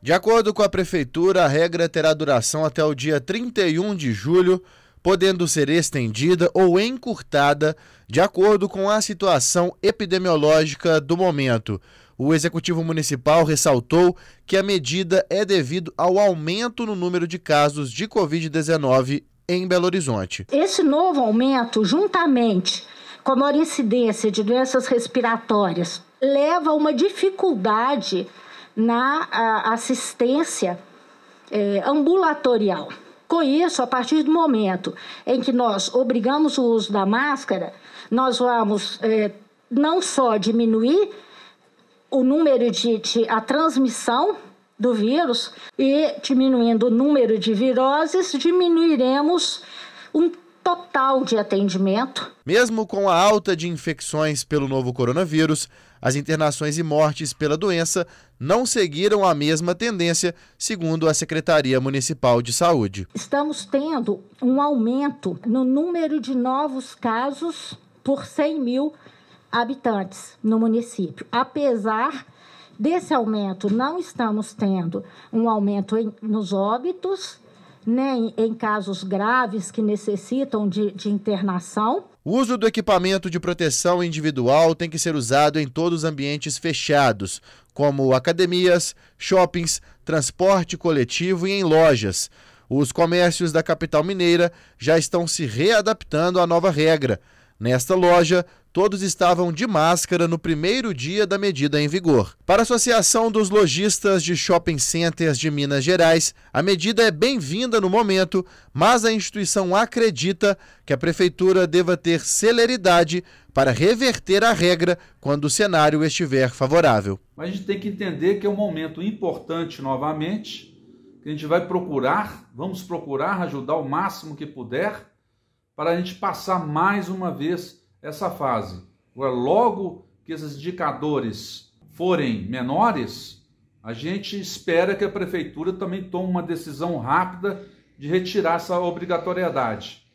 De acordo com a Prefeitura, a regra terá duração até o dia 31 de julho, podendo ser estendida ou encurtada de acordo com a situação epidemiológica do momento. O Executivo Municipal ressaltou que a medida é devido ao aumento no número de casos de Covid-19 em Belo Horizonte. Esse novo aumento, juntamente com a maior incidência de doenças respiratórias, leva a uma dificuldade na assistência é, ambulatorial. Com isso, a partir do momento em que nós obrigamos o uso da máscara, nós vamos é, não só diminuir o número de, de, a transmissão do vírus e diminuindo o número de viroses, diminuiremos um total de atendimento. Mesmo com a alta de infecções pelo novo coronavírus, as internações e mortes pela doença não seguiram a mesma tendência, segundo a Secretaria Municipal de Saúde. Estamos tendo um aumento no número de novos casos por 100 mil habitantes no município, apesar desse aumento, não estamos tendo um aumento em, nos óbitos né, em casos graves que necessitam de, de internação. O uso do equipamento de proteção individual tem que ser usado em todos os ambientes fechados, como academias, shoppings, transporte coletivo e em lojas. Os comércios da capital mineira já estão se readaptando à nova regra. Nesta loja, todos estavam de máscara no primeiro dia da medida em vigor. Para a Associação dos Lojistas de Shopping Centers de Minas Gerais, a medida é bem-vinda no momento, mas a instituição acredita que a prefeitura deva ter celeridade para reverter a regra quando o cenário estiver favorável. Mas a gente tem que entender que é um momento importante novamente, que a gente vai procurar, vamos procurar ajudar o máximo que puder para a gente passar mais uma vez essa fase. logo que esses indicadores forem menores, a gente espera que a prefeitura também tome uma decisão rápida de retirar essa obrigatoriedade.